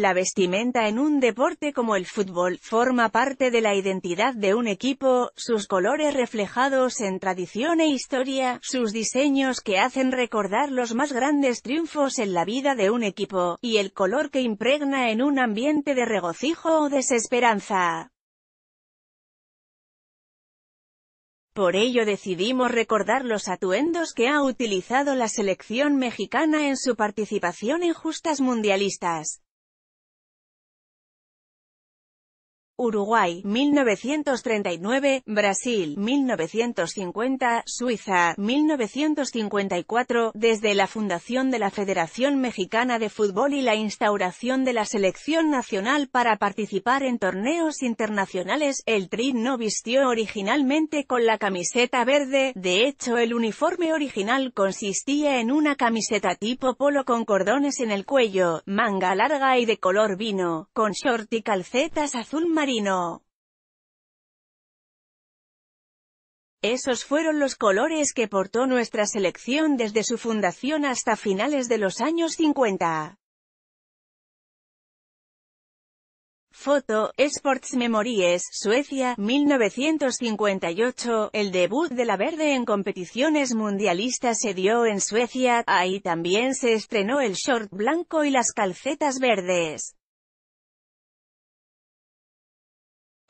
La vestimenta en un deporte como el fútbol forma parte de la identidad de un equipo, sus colores reflejados en tradición e historia, sus diseños que hacen recordar los más grandes triunfos en la vida de un equipo, y el color que impregna en un ambiente de regocijo o desesperanza. Por ello decidimos recordar los atuendos que ha utilizado la selección mexicana en su participación en justas mundialistas. Uruguay, 1939, Brasil, 1950, Suiza, 1954, desde la fundación de la Federación Mexicana de Fútbol y la instauración de la selección nacional para participar en torneos internacionales, el Tri no vistió originalmente con la camiseta verde, de hecho el uniforme original consistía en una camiseta tipo polo con cordones en el cuello, manga larga y de color vino, con short y calcetas azul marino esos fueron los colores que portó nuestra selección desde su fundación hasta finales de los años 50. Foto, Sports Memories, Suecia, 1958, el debut de la verde en competiciones mundialistas se dio en Suecia, ahí también se estrenó el short blanco y las calcetas verdes.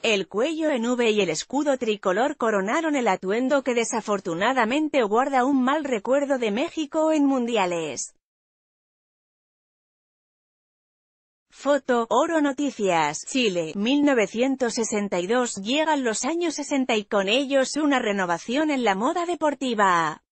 El cuello en V y el escudo tricolor coronaron el atuendo que desafortunadamente guarda un mal recuerdo de México en mundiales. Foto, Oro Noticias, Chile, 1962, llegan los años 60 y con ellos una renovación en la moda deportiva.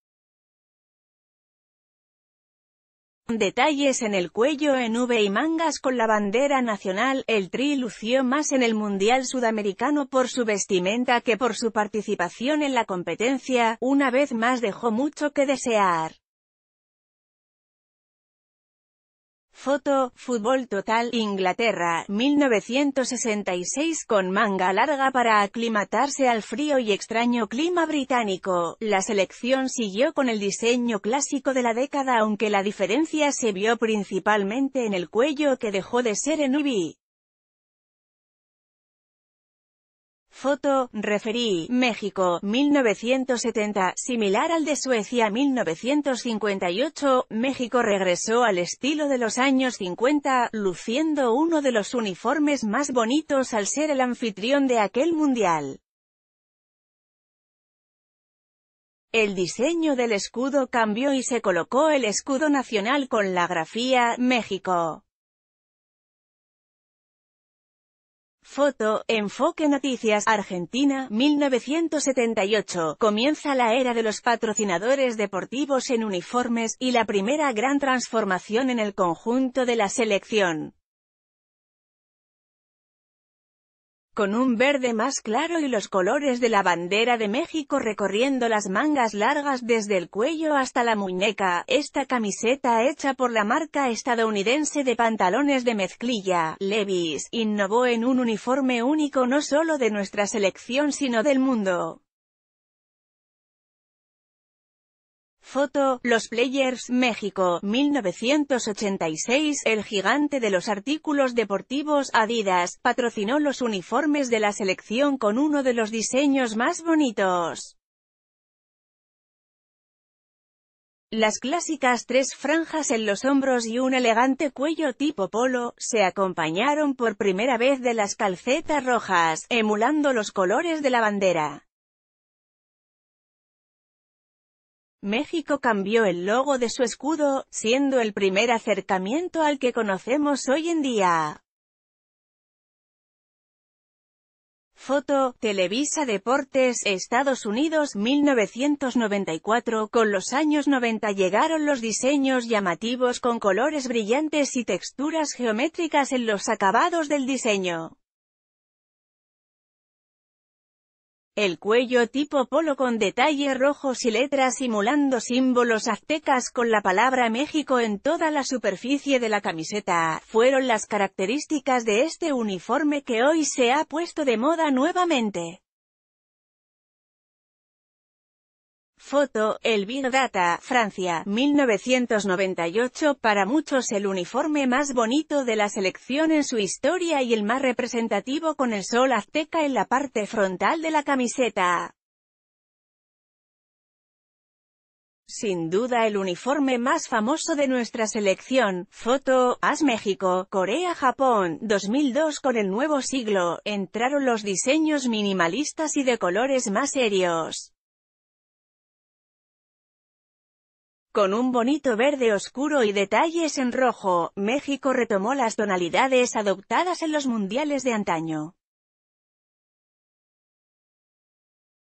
Detalles en el cuello en V y mangas con la bandera nacional, el Tri lució más en el Mundial Sudamericano por su vestimenta que por su participación en la competencia, una vez más dejó mucho que desear. Foto, Fútbol Total, Inglaterra, 1966 con manga larga para aclimatarse al frío y extraño clima británico. La selección siguió con el diseño clásico de la década aunque la diferencia se vio principalmente en el cuello que dejó de ser en UBI. Foto, referí, México, 1970, similar al de Suecia 1958, México regresó al estilo de los años 50, luciendo uno de los uniformes más bonitos al ser el anfitrión de aquel mundial. El diseño del escudo cambió y se colocó el escudo nacional con la grafía, México. Foto, Enfoque Noticias, Argentina, 1978. Comienza la era de los patrocinadores deportivos en uniformes, y la primera gran transformación en el conjunto de la selección. con un verde más claro y los colores de la bandera de México recorriendo las mangas largas desde el cuello hasta la muñeca. Esta camiseta hecha por la marca estadounidense de pantalones de mezclilla, Levis, innovó en un uniforme único no solo de nuestra selección sino del mundo. Foto, Los Players, México, 1986 El gigante de los artículos deportivos Adidas, patrocinó los uniformes de la selección con uno de los diseños más bonitos. Las clásicas tres franjas en los hombros y un elegante cuello tipo polo, se acompañaron por primera vez de las calcetas rojas, emulando los colores de la bandera. México cambió el logo de su escudo, siendo el primer acercamiento al que conocemos hoy en día. Foto, Televisa Deportes, Estados Unidos, 1994. Con los años 90 llegaron los diseños llamativos con colores brillantes y texturas geométricas en los acabados del diseño. El cuello tipo polo con detalles rojos y letras simulando símbolos aztecas con la palabra México en toda la superficie de la camiseta, fueron las características de este uniforme que hoy se ha puesto de moda nuevamente. Foto, el Big Data, Francia, 1998 Para muchos el uniforme más bonito de la selección en su historia y el más representativo con el sol azteca en la parte frontal de la camiseta. Sin duda el uniforme más famoso de nuestra selección, foto, AS México, Corea Japón, 2002 con el nuevo siglo, entraron los diseños minimalistas y de colores más serios. Con un bonito verde oscuro y detalles en rojo, México retomó las tonalidades adoptadas en los mundiales de antaño.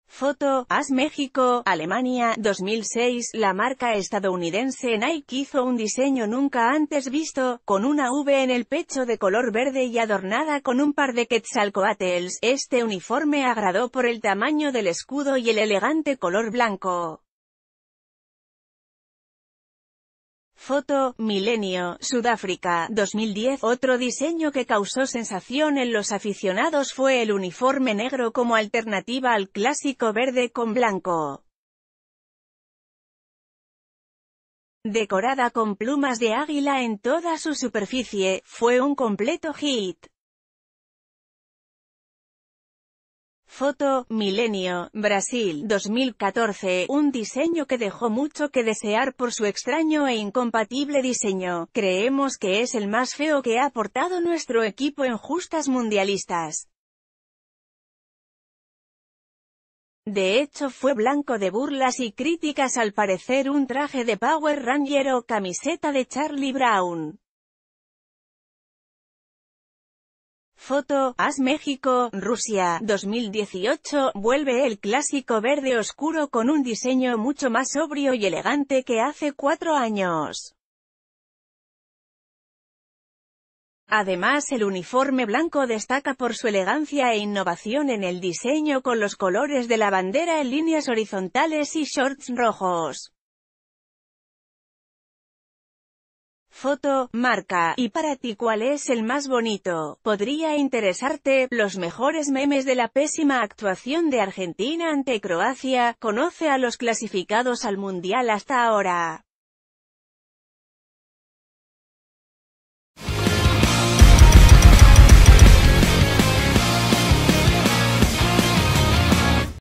Foto, AS México, Alemania, 2006, la marca estadounidense Nike hizo un diseño nunca antes visto, con una V en el pecho de color verde y adornada con un par de quetzalcoatl este uniforme agradó por el tamaño del escudo y el elegante color blanco. Foto, Milenio, Sudáfrica, 2010. Otro diseño que causó sensación en los aficionados fue el uniforme negro como alternativa al clásico verde con blanco. Decorada con plumas de águila en toda su superficie, fue un completo hit. Foto, Milenio, Brasil, 2014, un diseño que dejó mucho que desear por su extraño e incompatible diseño, creemos que es el más feo que ha aportado nuestro equipo en justas mundialistas. De hecho fue blanco de burlas y críticas al parecer un traje de Power Ranger o camiseta de Charlie Brown. Foto, AS México, Rusia, 2018, vuelve el clásico verde oscuro con un diseño mucho más sobrio y elegante que hace cuatro años. Además el uniforme blanco destaca por su elegancia e innovación en el diseño con los colores de la bandera en líneas horizontales y shorts rojos. Foto, marca, y para ti cuál es el más bonito. Podría interesarte, los mejores memes de la pésima actuación de Argentina ante Croacia, conoce a los clasificados al Mundial hasta ahora.